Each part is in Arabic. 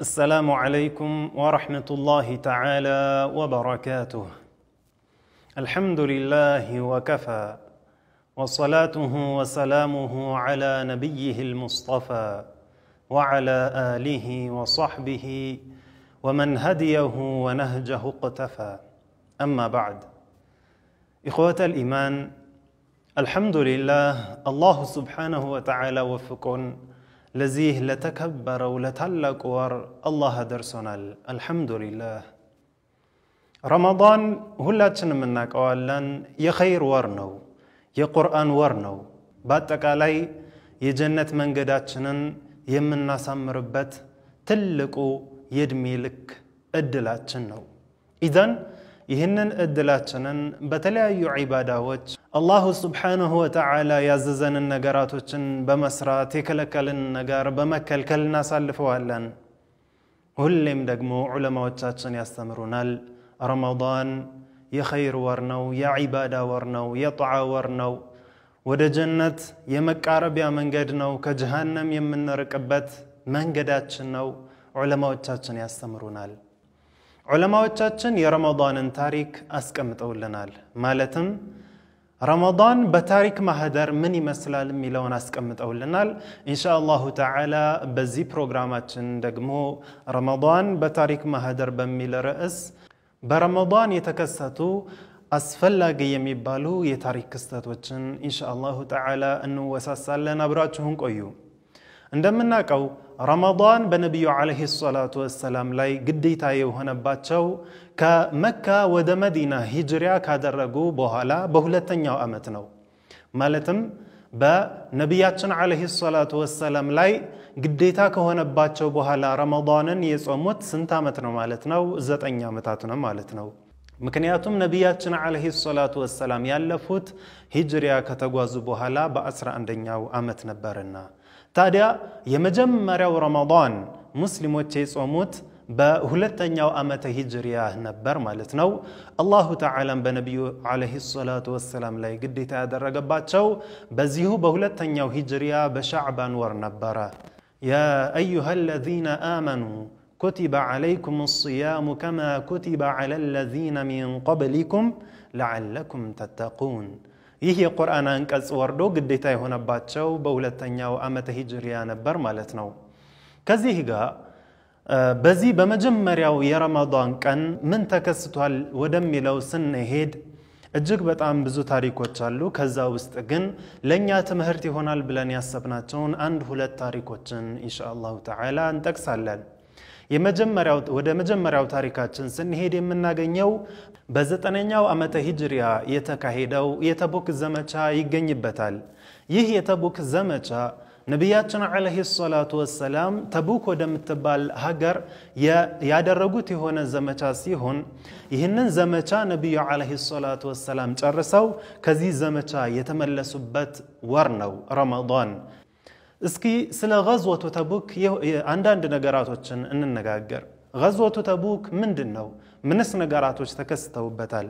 السلام عليكم ورحمة الله تعالى وبركاته الحمد لله وكفى وصلاته وسلامه على نبيه المصطفى وعلى اله وصحبه ومن هديه ونهجه اقتفى اما بعد اخوه الايمان الحمد لله الله سبحانه وتعالى وفق لزيه لتكبر ولتلك ور الله درسنا الحمد لله رمضان هلاتشن من ناقوالن يخير ورنو የቁርአን ወር ነው። በአጠቃላይ የጀነት መንገዳችንን የምናሳምርበት ትልቁ የእድሜ ልክ እድላችን ነው። ኢዘን ይህንን እድላችንን በተለያዩ ዒባዳዎች አላሁ ስብሓንሁ ወተዓላ ያዘዘንን ነገራቶችን በመስራት የከለከልን ነገር በመከልከል እናሳልፈዋለን። ሁሌም ደግሞ ዑለማዎቻችን ያስተምሩናል ረመዳን የኸይር ወር ነው፣ የዒባዳ ወር ነው፣ የጠዓ ወር ነው። ወደ ጀነት የመቃረቢያ መንገድ ነው፣ ከጀሃነም የምንርቅበት መንገዳችን ነው ዑለማዎቻችን ያስተምሩናል። ዑለማዎቻችን የረመዳንን ታሪክ አስቀምጠውልናል። ማለትም ረመዳን በታሪክ ማህደር ምን ይመስላል የሚለውን አስቀምጠውልናል። ኢንሻ አላሁ ተዓላ በዚህ ፕሮግራማችን ደግሞ ረመዳን በታሪክ ማህደር በሚል ርዕስ በረመዳን የተከሰቱ አስፈላጊ የሚባሉ የታሪክ ክስተቶችን ኢንሻ አላሁ ተዓላ እንወሳሳለን። አብራችሁን ቆዩ። እንደምናውቀው ረመዳን በነቢዩ ዓለይሂ ሰላቱ ወሰላም ላይ ግዴታ የሆነባቸው ከመካ ወደ መዲና ሂጅሪያ ካደረጉ በኋላ በሁለተኛው ዓመት ነው። ማለትም በነቢያችን ዓለይሂ ሰላቱ ወሰላም ላይ ግዴታ ከሆነባቸው በኋላ ረመዳንን የጾሙት ስንት ዓመት ነው ማለት ነው? ዘጠኝ ዓመታት ነው ማለት ነው። ምክንያቱም ነቢያችን ዓለይሂ ሰላቱ ወሰላም ያለፉት ሂጅሪያ ከተጓዙ በኋላ በ11ኛው ዓመት ነበርና ታዲያ የመጀመሪያው ረመዳን ሙስሊሞች የጾሙት በሁለተኛው ዓመተ ሂጅሪያ ነበር ማለት ነው። አላሁ ተዓላም በነቢዩ ዓለይሂ ሰላቱ ወሰላም ላይ ግዴታ ያደረገባቸው በዚሁ በሁለተኛው ሂጅሪያ በሻዕባን ወር ነበረ። ያ አዩሃ አለዚነ አመኑ كتب عليكم الصيام كما كتب على الذين من قبلكم لعلكم تتقون ይህ የቁርአን አንቀጽ ወርዶ ግዴታ የሆነባቸው በሁለተኛው ዓመተ ሂጅሪያ ነበር ማለት ነው። ከዚህ ጋር በዚህ በመጀመሪያው የረመዳን ቀን ምን ተከስቷል ወደሚለው ስንሄድ እጅግ በጣም ብዙ ታሪኮች አሉ። ከዛ ውስጥ ግን ለእኛ ትምህርት ይሆናል ብለን ያሰብናቸውን አንድ ሁለት ታሪኮችን ኢንሻአላሁ ተዓላ እንጠቅሳለን። የመጀመሪያው ወደ መጀመሪያው ታሪካችን ስንሄድ የምናገኘው በዘጠነኛው ዓመተ ሂጅሪያ የተካሄደው የተቡክ ዘመቻ ይገኝበታል። ይህ የተቡክ ዘመቻ ነቢያችን ዓለይሂ ሰላቱ ወሰላም ተቡክ ወደምትባል ሀገር ያደረጉት የሆነ ዘመቻ ሲሆን ይህንን ዘመቻ ነቢዩ ዓለይሂ ሰላቱ ወሰላም ጨርሰው ከዚህ ዘመቻ የተመለሱበት ወር ነው ረመዳን። እስኪ ስለ ገዝወቱ ተቡክ አንዳንድ ነገራቶችን እንነጋገር። ገዝወቱ ተቡክ ምንድን ነው? ምንስ ነገራቶች ተከስተውበታል?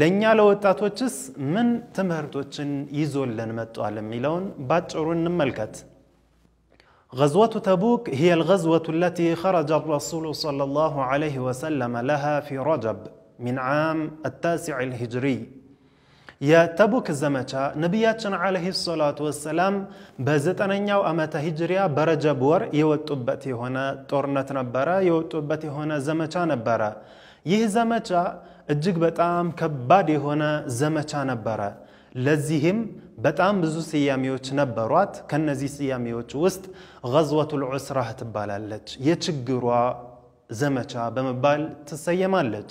ለእኛ ለወጣቶችስ ምን ትምህርቶችን ይዞልን መጥቷል የሚለውን ባጭሩ እንመልከት غزوة تبوك هي الغزوة التي خرج الرسول صلى الله عليه وسلم لها في رجب من عام التاسع الهجري يا تبوك زمتا نبياتنا عليه الصلاة والسلام بزتنا نيو أمت هجريا برجب ور يوتبتي هنا تورنت نبرا يوتبتي هنا زمتا نبرا ይህ ዘመቻ እጅግ በጣም ከባድ የሆነ ዘመቻ ነበረ። ለዚህም በጣም ብዙ ስያሜዎች ነበሯት። ከነዚህ ስያሜዎች ውስጥ ገዝወቱል ዑስራህ ትባላለች። የችግሯ ዘመቻ በመባል ትሰየማለች።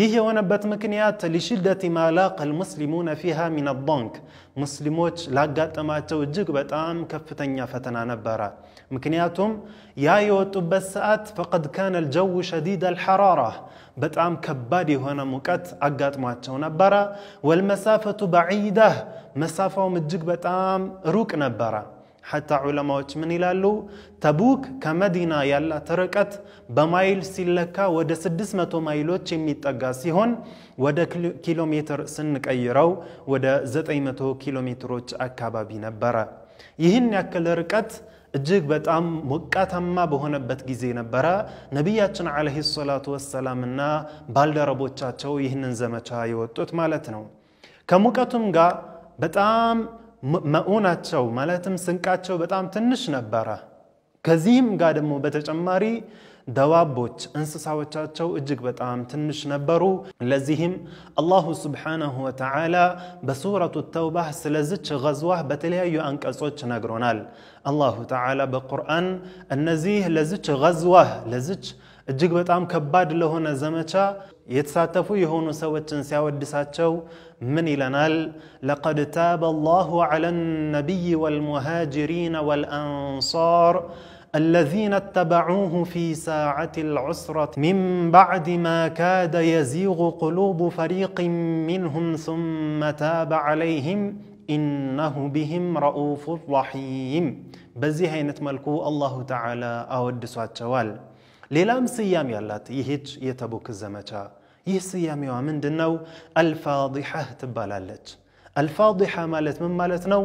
ይህ የሆነበት ምክንያት ሊሽደት ማላቅ ልሙስሊሙነ ፊሃ ሚን ضንክ ሙስሊሞች ላጋጠማቸው እጅግ በጣም ከፍተኛ ፈተና ነበረ። مكنياتهم يا يوتو بسات فقد كان الجو شديد الحرارة بتعم كبادي هنا مكت أقات معتشونا برا والمسافة بعيدة مسافة ومجيك بتعم روكنا برا حتى علماء من يلالو تبوك كمدينة يلا تركت بمايل سلكا ودا سدسمة مايلو تشمي تقاسي هون ودا كيلومتر سنك اي رو ودا زت ايمتو كيلومتروش اكابا بينا يهن يكل ركت እጅግ በጣም ሞቃታማ በሆነበት ጊዜ ነበረ ነቢያችን ዓለይሂ ሰላቱ ወሰላምና ባልደረቦቻቸው ይህንን ዘመቻ የወጡት ማለት ነው። ከሙቀቱም ጋር በጣም መኡናቸው ማለትም ስንቃቸው በጣም ትንሽ ነበረ። ከዚህም ጋር ደግሞ በተጨማሪ ደዋቦች እንስሳዎቻቸው እጅግ በጣም ትንሽ ነበሩ። ለዚህም አላሁ ስብሓነሁ ወተዓላ በሱረቱ ተውባህ ስለዝች غزوه በተለያዩ አንቀጾች ነግሮናል። الله ተዓላ بالقران እነዚህ ለዝች ገዝዋህ ለዝች እጅግ በጣም ከባድ ለሆነ ዘመቻ የተሳተፉ የሆኑ ሰዎችን ሲያወድሳቸው من إلنال لقد تاب الله على النبي والمهاجرين والأنصار الذين اتبعوه في ساعة العسرة من بعد ما كاد يزيغ قلوب فريق منهم ثم تاب عليهم إنه بهم رؤوف رحيم بزي هينت ملكو الله تعالى التوال ሌላም سيام يالات يهج يتبوك الزمتا يه سيام يوامن دنو الفاضحة تبالالت الفاضحة مالت من مالتنو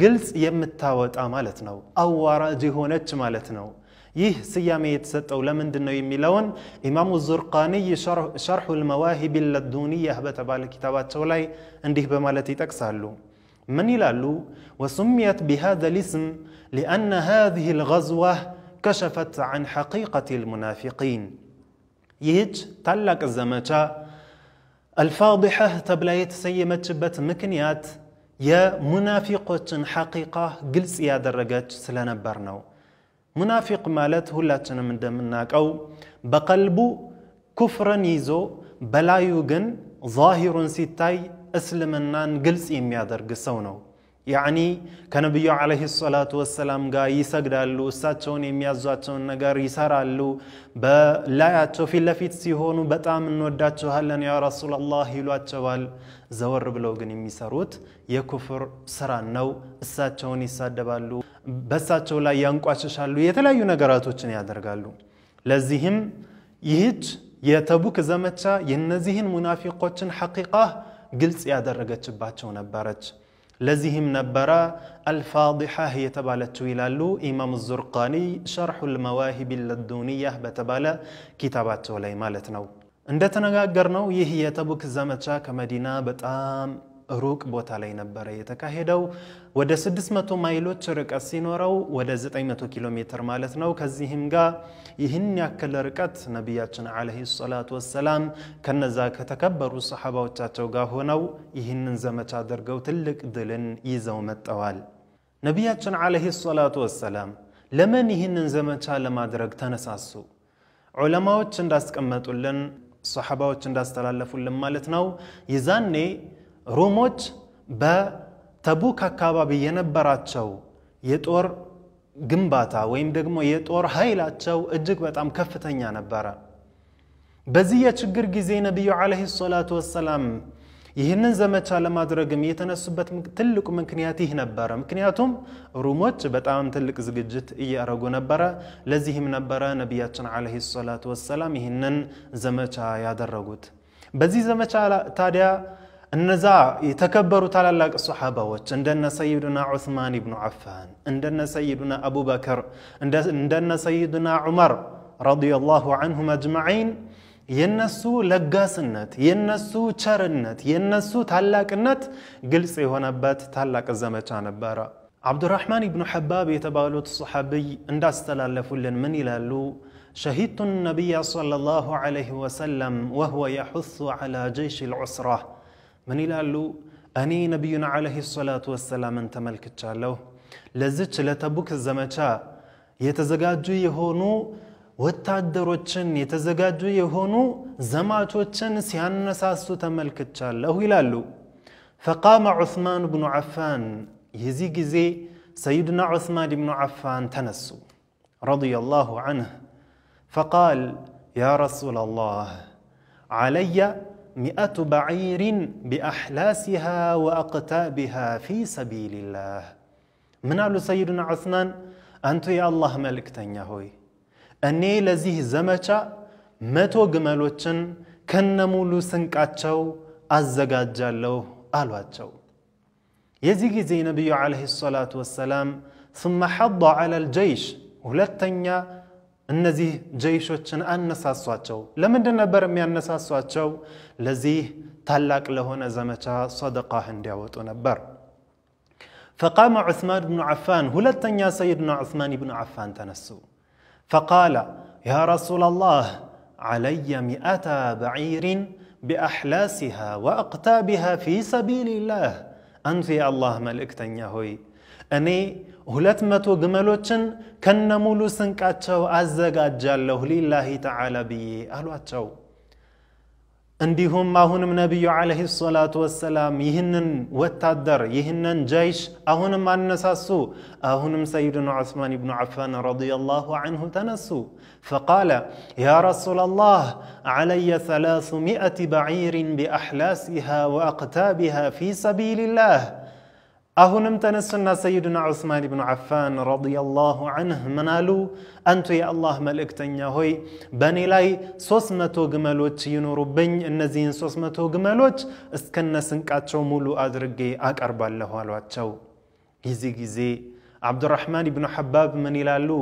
قلت يمتاوت مالتنا أو وراجي جهونتش مالتنا يه سيامي يتسد أو لمن دنو يميلون إمام الزرقاني شرح, شرح المواهب اللدونية هبت بالكتابات تولاي عنده بمالتي تكسالو من يلالو وسميت بهذا الاسم لأن هذه الغزوة كشفت عن حقيقة المنافقين يهج تلك الزمجة الفاضحة تبلاية سيمت شبت مكنيات يا منافقة حقيقة قلس يا درجات سلانبرنو منافق مالت هلا من دمناك أو بقلب كفر نيزو بلا يوجن ظاهر ستاي اسلمنان قلس يم يا درجسونو ያዕኒ ከነቢዩ ዓለይሂ ሰላቱ ወሰላም ጋር ይሰግዳሉ። እሳቸውን የሚያዟቸውን ነገር ይሰራሉ። በላያቸው ፊት ለፊት ሲሆኑ በጣም እንወዳችኋለን ያ ረሱላላህ ይሏቸዋል። ዘወር ብለው ግን የሚሰሩት የኩፍር ስራን ነው። እሳቸውን ይሳደባሉ፣ በእሳቸው ላይ ያንቋሸሻሉ የተለያዩ ነገራቶችን ያደርጋሉ። ለዚህም ይህች የተቡክ ዘመቻ የእነዚህን ሙናፊቆችን ሐቂቃ ግልጽ ያደረገችባቸው ነበረች። لزهم نبرا الفاضحة هي تبع لتويلالو إمام الزرقاني شرح المواهب اللدونية بتبالة كتابات تولي مالتنو عندنا قرنو يهي يتبك زمتشا كمدينة بتام ሩቅ ቦታ ላይ ነበረ የተካሄደው። ወደ 600 ማይሎች ርቀት ሲኖረው ወደ 900 ኪሎ ሜትር ማለት ነው። ከዚህም ጋር ይህን ያክል ርቀት ነቢያችን ዓለይሂ ሰላቱ ወሰላም ከነዛ ከተከበሩ ሰሓባዎቻቸው ጋር ሆነው ይህንን ዘመቻ አድርገው ትልቅ ድልን ይዘው መጠዋል። ነቢያችን ዓለይሂ ሰላቱ ወሰላም ለምን ይህንን ዘመቻ ለማድረግ ተነሳሱ? ዑለማዎች እንዳስቀመጡልን ሰሓባዎች እንዳስተላለፉልን ማለት ነው የዛኔ ሮሞች በተቡክ አካባቢ የነበራቸው የጦር ግንባታ ወይም ደግሞ የጦር ኃይላቸው እጅግ በጣም ከፍተኛ ነበረ። በዚህ የችግር ጊዜ ነቢዩ ዓለይሂ ሰላቱ ወሰላም ይህንን ዘመቻ ለማድረግም የተነሱበት ትልቁ ምክንያት ይህ ነበረ። ምክንያቱም ሩሞች በጣም ትልቅ ዝግጅት እያረጉ ነበረ። ለዚህም ነበረ ነቢያችን ዓለይሂ ሰላቱ ወሰላም ይህንን ዘመቻ ያደረጉት። በዚህ ዘመቻ ታዲያ እነዛ የተከበሩ ታላላቅ ሶሓባዎች እንደነ ሰይዱና ዑስማን ብኑ ዓፋን እንደነ ሰይዱና አቡበከር እንደነ ሰይዱና ዑመር ረዲየላሁ አንሁም አጅማዒን የነሱ ለጋስነት የነሱ ቸርነት የነሱ ታላቅነት ግልጽ የሆነበት ታላቅ ዘመቻ ነበረ አብዱራሕማን ብኑ ሐባብ የተባሉት ሰሓቢይ እንዳስተላለፉልን ምን ይላሉ ሸሂድቱ ነቢይ صለ ላሁ ዐለይህ ወሰለም ወህወ የሑሱ ዐላ ጀይሽ ልዑስራህ ምን ይላሉ? እኔ ነቢዩን ዓለይሂ ሰላቱ ወሰላምን ተመልክቻለሁ። ለዚች ለተቡክ ዘመቻ የተዘጋጁ የሆኑ ወታደሮችን የተዘጋጁ የሆኑ ዘማቾችን ሲያነሳሱ ተመልክቻለሁ ይላሉ። ፈቃመ ዑስማን ብኑ ዓፋን የዚህ ጊዜ ሰይድና ዑስማን ብኑ ዓፋን ተነሱ رضي الله عنه فقال يا رسول الله علي مئة بعير بأحلاسها وأقتابها في سبيل الله من على سيدنا عثمان أنت يا الله ملك تنيهوي أني لزيه زمچا متو جملوچن كن مولو سنكاتشو أزجاد جلو ألواتشو يزيك زي نبي عليه الصلاة والسلام ثم حض على الجيش ولتنيه النزيه እነዚህ ጀይሾችን አነሳሷቸው። ለምንድን ነበር የሚያነሳሷቸው? ለዚህ ታላቅ ለሆነ ዘመቻ ሰደቃህ እንዲያወጡ ነበር። فقام عثمان بن عفان هل هلتنيا سيدنا عثمان بن عفان تنسو فقال يا رسول الله علي مئة بعير بأحلاسها وأقتابها في سبيل الله أنفي الله ملك تنيا هوي እኔ ሁለት መቶ ግመሎችን ከነ ሙሉ ስንቃቸው አዘጋጃለሁ ሊላሂ ተዓላ ብዬ አሏቸው እንዲሁም አሁንም ነቢዩ ዓለይሂ ሰላቱ ወሰላም ይህንን ወታደር ይህንን ጀይሽ አሁንም አነሳሱ። አሁንም ሰይድና ዑስማን ብኑ ዓፋን ረዲየላሁ ዐንሁ ተነሱ። ፈቃለ ያ ረሱለላህ ዓለየ ሰላሱ ሚአቲ በዒርን ቢአሕላሲሃ ወአቅታቢሃ ፊ ሰቢልላህ أهونم تنسنا سيدنا عثمان بن عفان رضي الله عنه منالو أنت يا الله ملك تنياهوي بني لاي سوسمة جملوت ينورو بني النزين سوسمة جملوت اسكن سنك مولو أدرقي أك أربع الله والواتشو يزي جزي عبد الرحمن بن حباب من لالو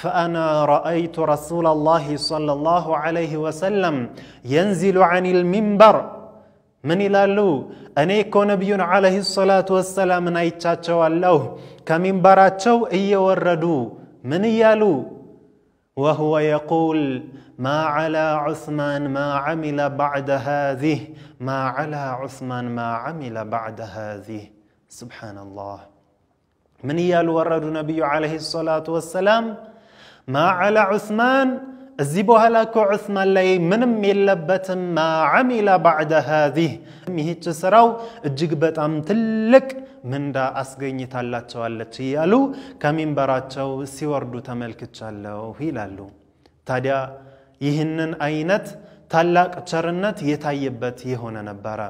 فأنا رأيت رسول الله صلى الله عليه وسلم ينزل عن المنبر من يلالو أنا يكون نبي عليه الصلاة والسلام نايتشاتشو الله كمين باراتشو إي وردو من يالو وهو يقول ما على عثمان ما عمل بعد هذه ما على عثمان ما عمل بعد هذه سبحان الله من يالو ورد نبي عليه الصلاة والسلام ما على عثمان እዚህ በኋላ እኮ ዑስማን ላይ ምንም የለበትም። ማ ዐሚለ ባዕደ ሃዚህ ይህች ስራው እጅግ በጣም ትልቅ ምንዳ አስገኝታላቸዋለች እያሉ ከሚንበራቸው ሲወርዱ ተመልክቻለሁ ይላሉ። ታዲያ ይህንን አይነት ታላቅ ቸርነት የታየበት የሆነ ነበረ።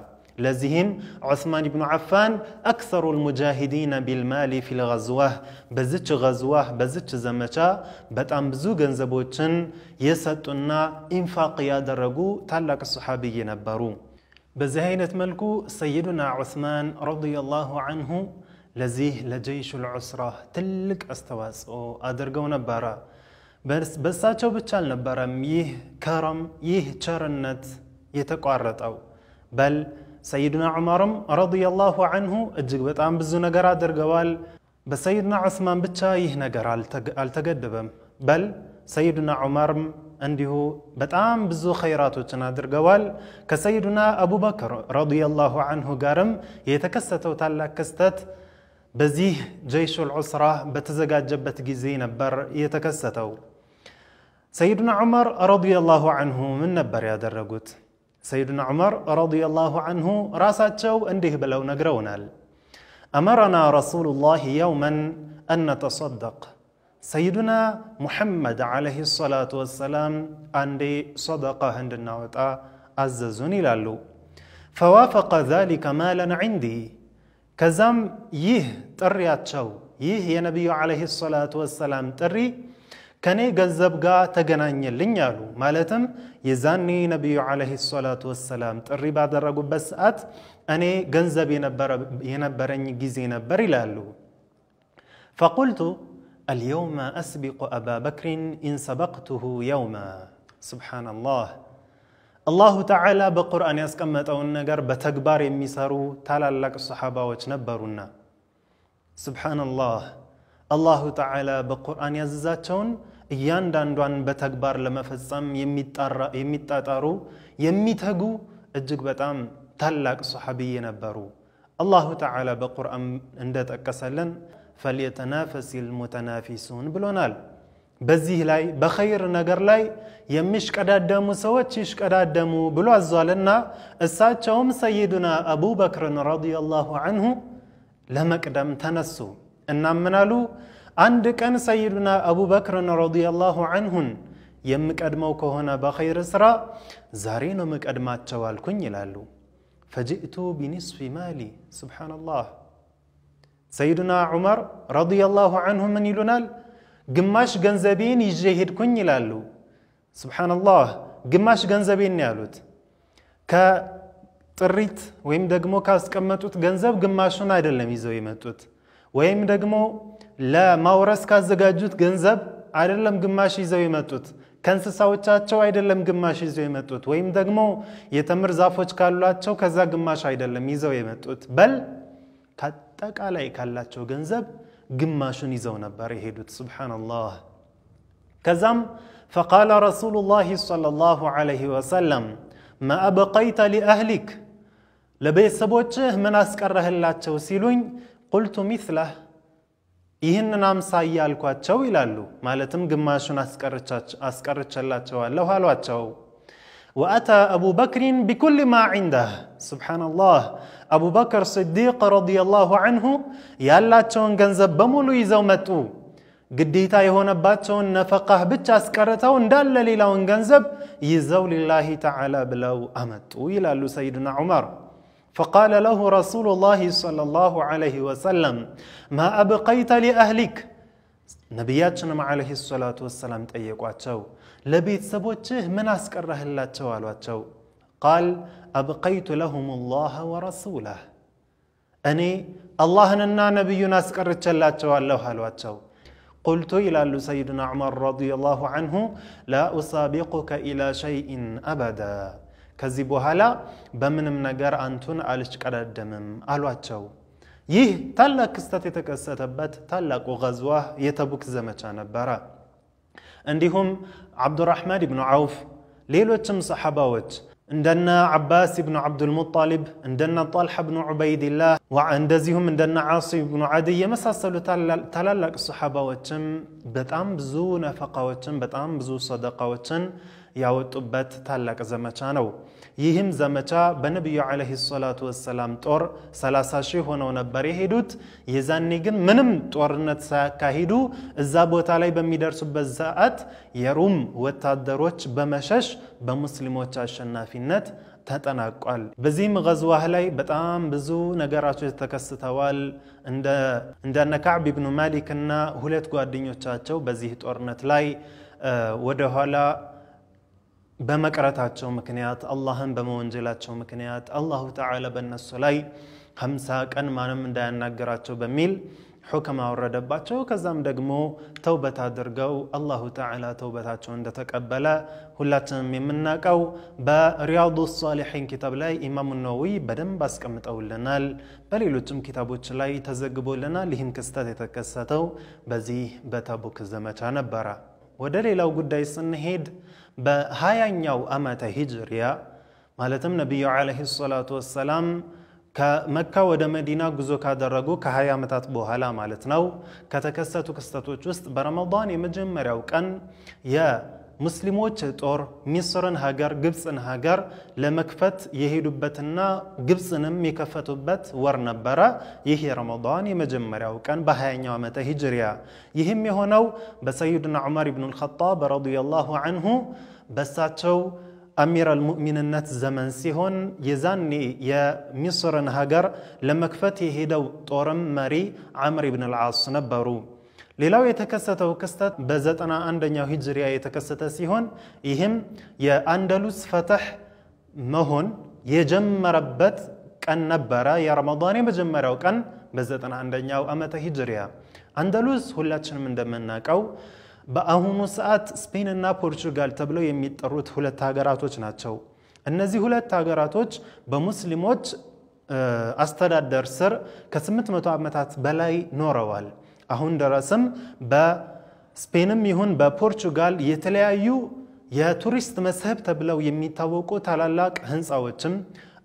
لەزیهین عثمان بن عفان أكثر المجاهدين بالمال في الغزوة چ غزوة بەزی چ زەمەچە بەتام بزوو گەنجە بۆ چن یەسەتوننا ئینفاقیا الصحابي تالاکە بزهينة ملكو سيدنا عثمان رضي الله عنه لزيه لجيش العسرة تلك استواس او ادرقو نبارا بس بس بساتشو بتشال نبارا يه كرم يه شرنت يتقارت او بل سيدنا عمر رضي الله عنه اجبت ام بزو نغرا جوال بسيدنا عثمان بتشا يه نغرا بل سيدنا عمر عنده بتام بزو خيراتو تشنا درغوال كسيدنا ابو بكر رضي الله عنه غارم يتكستو تالا كستت بزيه جيش العسرة بتزقا جبت جيزي بر يتكستو سيدنا عمر رضي الله عنه من نبر يا درغوت سيدنا عمر رضي الله عنه راساتشو انده بلو نقرونال أمرنا رسول الله يوما أن نتصدق سيدنا محمد عليه الصلاة والسلام عندي صدقة عند وطا أززني لالو فوافق ذلك مالا عندي كزم يه ترياتشو يه يا نبي عليه الصلاة والسلام تري كني غزب غا تغنان يلن يالو مالتم يزاني نبي عليه الصلاة والسلام تقريبا درقو بسات أني غنزب ينبرني جزي نبري فقلت اليوم أسبق أبا بكر إن سبقته يوما سبحان الله الله تعالى بقرآن يسكمت أو النقر بتكبار يميسارو تالا لك الصحابة وتنبرونا سبحان الله الله تعالى بقرآن يززاتون እያንዳንዷን دان دان بتك بار لما فصام يميت أرى يميت أتارو يميت هجو أجيك بتام تلاك صحابي ينبرو الله تعالى بقرآن عندت أكسلن فليتنافس المتنافسون بلونال بزيه لاي بخير نجر لاي يمش كدا دمو سوى تشيش دمو بلو عزوالنا الساتشوم سيدنا أبو بكر رضي الله عنه لما كدام تنسو إنام منالو عند كان سيدنا أبو بكر رضي الله عنه يمك أدمو هنا بخير سرا زارين مك أدمات شوال كن يلالو فجئت بنصف مالي سبحان الله سيدنا عمر رضي الله عنه من يلونال قماش قنزبين يجيهد كن يلالو سبحان الله قماش قنزبين يالوت ك تريت ويم دقمو كمتوت قنزب قماشون عدل لم يزوي ወይም ደግሞ ለማውረስ ካዘጋጁት ገንዘብ አይደለም ግማሽ ይዘው የመጡት ከእንስሳዎቻቸው አይደለም ግማሽ ይዘው የመጡት ወይም ደግሞ የተምር ዛፎች ካሏቸው ከዛ ግማሽ አይደለም ይዘው የመጡት በል ከአጠቃላይ ካላቸው ገንዘብ ግማሹን ይዘው ነበር የሄዱት ስብሓንላህ ከዛም ፈቃለ ረሱሉ ላህ صለ ላሁ ዐለይህ ወሰለም ማ አበቀይተ ሊአህሊክ ለቤተሰቦችህ ምን አስቀረህላቸው ሲሉኝ قلت مثله يهن نام سايال كوا إلى لو مالتم جماشون أسكر تش الله تشو وأتى أبو بكر بكل ما عنده سبحان الله أبو بكر صديق رضي الله عنه يلا تون جنزب بملو يزومتو قديتا يهون باتون نفقه بتش أسكرتو ندل ليلا ونجنزب يزول الله تعالى بلو أمتو إلى لو سيدنا عمر فقال له رسول الله صلى الله عليه وسلم ما أبقيت لأهلك نبياتنا عليه الصلاة والسلام تأيق واتشو لبيت سبوتش من أسكر الله قال أبقيت لهم الله ورسوله أني الله ننا نبي نسكر الله قلت إلى سيدنا عمر رضي الله عنه لا أسابقك إلى شيء أبداً كزي بوهالا بمن منجر أنتون علش كرا الدمم ألو أتشو يه تلا كستاتي تكستة بات تلا وغزوة يتبوك زمتشان برا عندهم عبد الرحمن بن عوف ليلو تم صحابوت عندنا عباس بن عبد المطلب عندنا طلحه بن عبيد الله وعندزهم عندنا عاصي بن عدي مسلسلوا تلالك الصحابه وتم بتام بزو نفقه وتم بتام بزو صدقه ያወጡበት ታላቅ ዘመቻ ነው። ይህም ዘመቻ በነቢዩ ዓለይሂ ሰላቱ ወሰላም ጦር 30 ሺህ ሆነው ነበር የሄዱት። የዛኔ ግን ምንም ጦርነት ሳያካሂዱ እዛ ቦታ ላይ በሚደርሱበት ሰዓት የሩም ወታደሮች በመሸሽ በሙስሊሞች አሸናፊነት ተጠናቋል። በዚህም ገዝዋህ ላይ በጣም ብዙ ነገራቶች ተከስተዋል። እንደነ ከዕብ ብኑ ማሊክ ሁለት ጓደኞቻቸው በዚህ ጦርነት ላይ ወደኋላ በመቅረታቸው ምክንያት አላህን በመወንጀላቸው ምክንያት አላሁ ተዓላ በእነሱ ላይ ሀምሳ ቀን ማንም እንዳያናገራቸው በሚል ሑክም አወረደባቸው። ከዛም ደግሞ ተውበት አድርገው አላሁ ተዓላ ተውበታቸው እንደተቀበለ ሁላችንም የምናውቀው በሪያዱ ሳሊሒን ኪታብ ላይ ኢማሙ ነዊ በደንብ አስቀምጠውልናል። በሌሎችም ኪታቦች ላይ ተዘግቦልናል። ይህን ክስተት የተከሰተው በዚህ በታቡክ ዘመቻ ነበረ። ወደ ሌላው ጉዳይ ስንሄድ በሀያኛው ዓመተ ሂጅሪያ ማለትም ነቢዩ ዓለይሂ ሰላቱ ወሰላም ከመካ ወደ መዲና ጉዞ ካደረጉ ከ20 ዓመታት በኋላ ማለት ነው ከተከሰቱ ክስተቶች ውስጥ በረመዳን የመጀመሪያው ቀን ሙስሊሞች ጦር ሚስርን ሀገር ግብፅን ሀገር ለመክፈት የሄዱበትና ግብፅንም የከፈቱበት ወር ነበረ። ይህ የረመዳን የመጀመሪያው ቀን በ20ኛው ዓመተ ሂጅሪያ። ይህም የሆነው በሰይድና ዑመር ብኑ ልኸጣብ ረዲየላሁ አንሁ በሳቸው አሚር አልሙእሚንነት ዘመን ሲሆን የዛኔ የሚስርን ሀገር ለመክፈት የሄደው ጦርም መሪ ዓምር ብን ልዓስ ነበሩ። ሌላው የተከሰተው ክስተት በዘጠና አንደኛው ሂጅሪያ የተከሰተ ሲሆን ይህም የአንደሉስ ፈተህ መሆን የጀመረበት ቀን ነበረ። የረመዳን የመጀመሪያው ቀን በዘጠና አንደኛው ዓመተ ሂጅሪያ። አንደሉስ ሁላችንም እንደምናውቀው በአሁኑ ሰዓት ስፔን እና ፖርቹጋል ተብለው የሚጠሩት ሁለት ሀገራቶች ናቸው። እነዚህ ሁለት ሀገራቶች በሙስሊሞች አስተዳደር ስር ከ800 ዓመታት በላይ ኖረዋል። አሁን ድረስም በስፔንም ይሁን በፖርቹጋል የተለያዩ የቱሪስት መስህብ ተብለው የሚታወቁ ታላላቅ ህንፃዎችም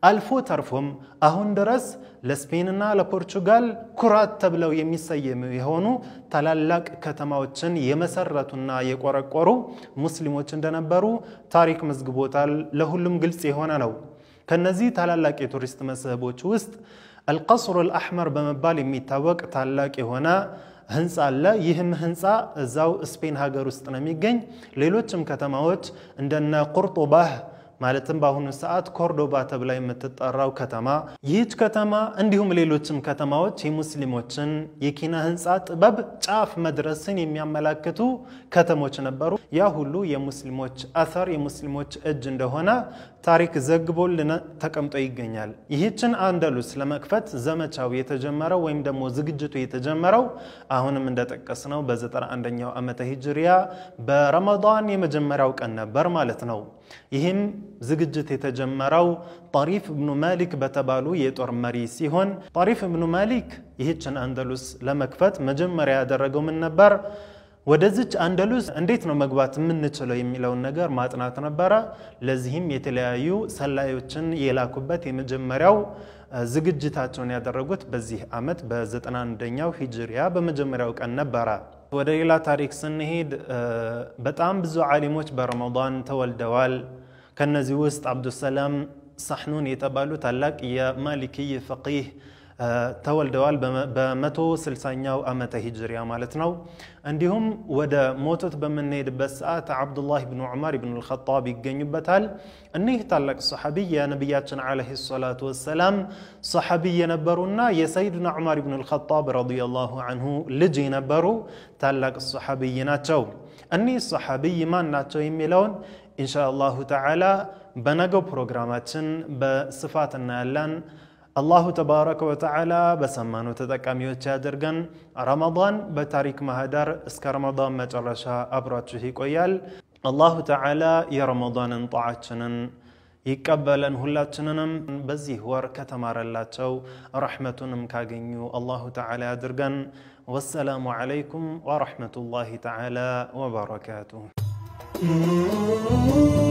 አልፎ ተርፎም አሁን ድረስ ለስፔንና ለፖርቹጋል ኩራት ተብለው የሚሰየሙ የሆኑ ታላላቅ ከተማዎችን የመሰረቱና የቆረቆሩ ሙስሊሞች እንደነበሩ ታሪክ መዝግቦታል። ለሁሉም ግልጽ የሆነ ነው። ከነዚህ ታላላቅ የቱሪስት መስህቦች ውስጥ አልቀስሩ አልአሕመር በመባል የሚታወቅ ታላቅ የሆነ ህንፃ አለ። ይህም ህንፃ እዛው ስፔን ሀገር ውስጥ ነው የሚገኝ። ሌሎችም ከተማዎች እንደነ ቁርጡባህ ማለትም በአሁኑ ሰዓት ኮርዶባ ተብላ የምትጠራው ከተማ ይህች ከተማ እንዲሁም ሌሎችም ከተማዎች የሙስሊሞችን የኪነ ህንፃ ጥበብ ጫፍ መድረስን የሚያመላክቱ ከተሞች ነበሩ። ያ ሁሉ የሙስሊሞች አሰር የሙስሊሞች እጅ እንደሆነ ታሪክ ዘግቦልን ተቀምጦ ይገኛል። ይህችን አንደሉስ ለመክፈት ዘመቻው የተጀመረው ወይም ደግሞ ዝግጅቱ የተጀመረው አሁንም እንደጠቀስነው በ91ኛው ዓመተ ሂጅሪያ በረመዳን የመጀመሪያው ቀን ነበር ማለት ነው። ይህም ዝግጅት የተጀመረው ጣሪፍ እብኑ ማሊክ በተባሉ የጦር መሪ ሲሆን ጣሪፍ እብኑ ማሊክ ይህችን አንደሉስ ለመክፈት መጀመሪያ ያደረገው ምን ነበር? ወደዚች አንደሉስ እንዴት ነው መግባት የምንችለው የሚለውን ነገር ማጥናት ነበረ። ለዚህም የተለያዩ ሰላዮችን የላኩበት የመጀመሪያው ዝግጅታቸውን ያደረጉት በዚህ ዓመት በ91ኛው ሂጅሪያ በመጀመሪያው ቀን ነበረ። ወደ ሌላ ታሪክ ስንሄድ በጣም ብዙ ዓሊሞች በረመዳን ተወልደዋል። ከነዚህ ውስጥ አብዱሰላም ሳሕኑን የተባሉ ታላቅ የማሊክይ ፈቂህ ተወልደዋል። በ160ኛው ዓመተ ሂጅሪያ ማለት ነው። እንዲሁም ወደ ሞቱት በምንሄድበት ሰዓት አብዱላህ ብኑ ዑመር ብኑ ልኸጣብ ይገኙበታል። እኒህ ታላቅ ሰሓቢ የነቢያችን ዓለይሂ ሰላቱ ወሰላም ሰሓቢ የነበሩና የሰይድና ዑመር ብኑ ልኸጣብ ረዲየላሁ አንሁ ልጅ የነበሩ ታላቅ ሰሓቢይ ናቸው። እኒህ ሰሓቢይ ማን ናቸው የሚለውን ኢንሻ አላሁ ተዓላ በነገው ፕሮግራማችን በስፋት እናያለን። الله تبارك وتعالى بس ما نتذكر ميوت شادرغن رمضان بتاريك مهدر اسك رمضان ما ترشا أبرد شهيك ويال الله تعالى يا رمضان انطعتشنا يقبل ان هلا تننم بزي هوار كتمار اللاتو رحمة مكاقينيو الله تعالى درغن والسلام عليكم ورحمة الله تعالى وبركاته